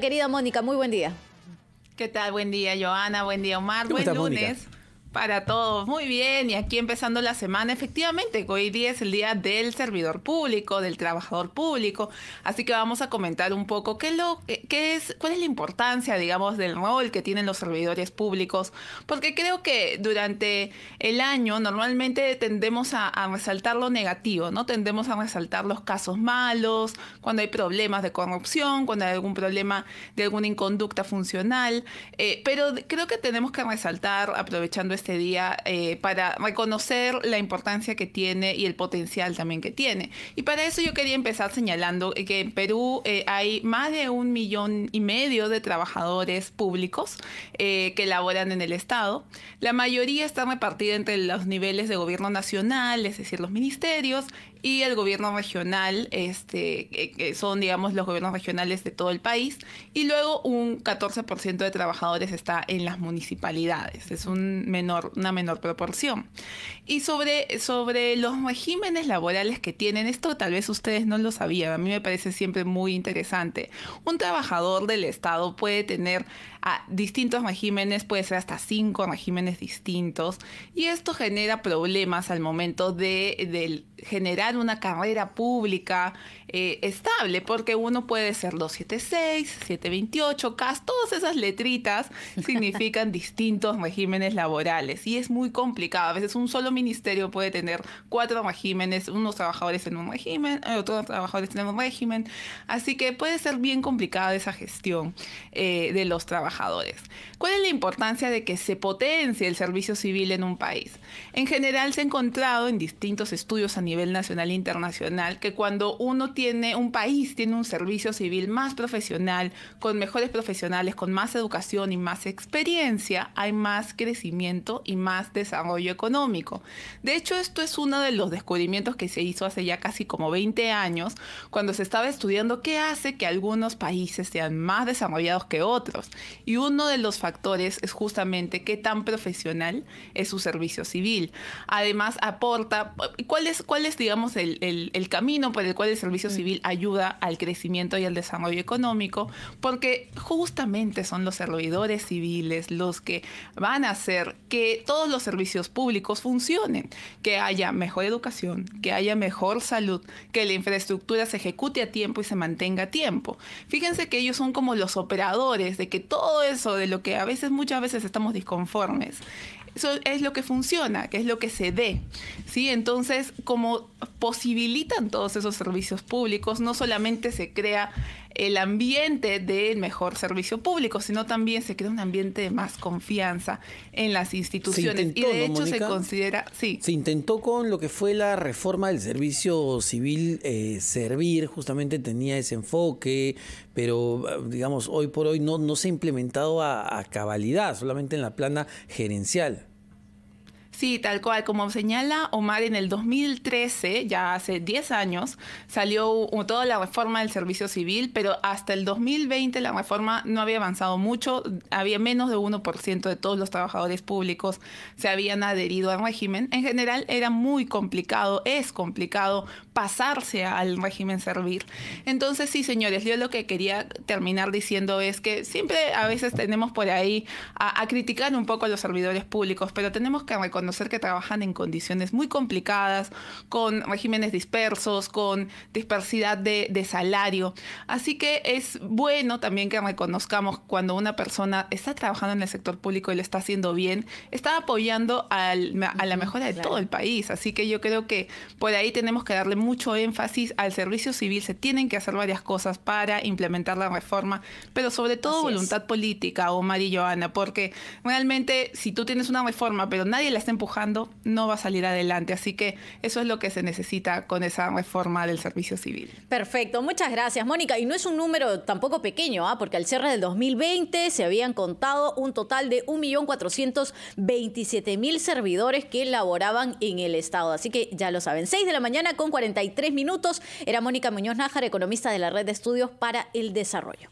Querida Mónica, muy buen día. ¿Qué tal? Buen día, Joana. Buen día, Omar. Buen lunes. Para todos, muy bien. Y aquí empezando la semana, efectivamente, hoy día es el día del servidor público, del trabajador público. Así que vamos a comentar un poco eh, qué, es, cuál es la importancia, digamos, del rol que tienen los servidores públicos. Porque creo que durante el año normalmente tendemos a, resaltar lo negativo, ¿no? Tendemos a resaltar los casos malos, cuando hay problemas de corrupción, cuando hay algún problema de alguna inconducta funcional. Eh, pero creo que tenemos que resaltar, aprovechando este este día eh, para reconocer la importancia que tiene y el potencial también que tiene. Y para eso yo quería empezar señalando que en Perú eh, hay más de un millón y medio de trabajadores públicos eh, que laboran en el Estado. La mayoría está repartida entre los niveles de gobierno nacional, es decir, los ministerios, y el gobierno regional, este, que son, digamos, los gobiernos regionales de todo el país, y luego un 14% de trabajadores está en las municipalidades, es un menor, una menor proporción. Y sobre, sobre los regímenes laborales que tienen, esto tal vez ustedes no lo sabían, a mí me parece siempre muy interesante. Un trabajador del Estado puede tener a distintos regímenes, puede ser hasta cinco regímenes distintos, y esto genera problemas al momento de, de generar una carrera pública eh, estable, porque uno puede ser 276, 728, CAS, todas esas letritas significan distintos regímenes laborales y es muy complicado. A veces un solo ministerio puede tener cuatro regímenes, unos trabajadores en un régimen, otros trabajadores en un régimen, así que puede ser bien complicada esa gestión eh, de los trabajadores. ¿Cuál es la importancia de que se potencie el servicio civil en un país? En general se ha encontrado en distintos estudios a nivel nacional internacional, que cuando uno tiene, un país tiene un servicio civil más profesional, con mejores profesionales, con más educación y más experiencia, hay más crecimiento y más desarrollo económico. De hecho, esto es uno de los descubrimientos que se hizo hace ya casi como 20 años, cuando se estaba estudiando qué hace que algunos países sean más desarrollados que otros. Y uno de los factores es justamente qué tan profesional es su servicio civil. Además, aporta, cuáles, es, digamos, el, camino por el cual el servicio mm. civil ayuda al crecimiento y al desarrollo económico, porque justamente son los servidores civiles los que van a hacer que todos los servicios públicos funcionen, que haya mejor educación, que haya mejor salud, que la infraestructura se ejecute a tiempo y se mantenga a tiempo. Fíjense que ellos son como los operadores de que todo eso de lo que a veces, muchas veces estamos disconformes, eso es lo que funciona, que es lo que se dé. ¿sí? Entonces, como posibilitan todos esos servicios públicos, no solamente se crea el ambiente del mejor servicio público, sino también se crea un ambiente de más confianza en las instituciones. y de hecho se considera, sí. Se intentó con lo que fue la reforma del servicio civil eh, servir, justamente tenía ese enfoque, pero eh, digamos, hoy por hoy no, no se ha implementado a cabalidad, solamente en la plana gerencial. Sí, tal cual. Como señala Omar, en el 2013, ya hace 10 años, salió toda la reforma del servicio civil, pero hasta el 2020 la reforma no había avanzado mucho. Había menos de 1% de todos los trabajadores públicos se habían adherido al régimen. En general era muy complicado, es complicado pasarse al régimen servir. Entonces, sí, señores, yo lo que quería terminar diciendo es que siempre a veces tenemos por ahí a, a criticar un poco a los servidores públicos, pero tenemos que reconocer ser que trabajan en condiciones muy complicadas, con regímenes dispersos, con dispersidad de, de salario. Así que es bueno también que reconozcamos cuando una persona está trabajando en el sector público y lo está haciendo bien, está apoyando al, a la mejora de todo el país. Así que yo creo que por ahí tenemos que darle mucho énfasis al servicio civil. Se tienen que hacer varias cosas para implementar la reforma, pero sobre todo voluntad política, Omar y Joana, porque realmente si tú tienes una reforma, pero nadie la está empujando no va a salir adelante. Así que eso es lo que se necesita con esa reforma del servicio civil. Perfecto, muchas gracias Mónica. Y no es un número tampoco pequeño, ¿ah? porque al cierre del 2020 se habían contado un total de 1.427.000 servidores que laboraban en el Estado. Así que ya lo saben, 6 de la mañana con 43 minutos. Era Mónica Muñoz Nájar, economista de la Red de Estudios para el Desarrollo.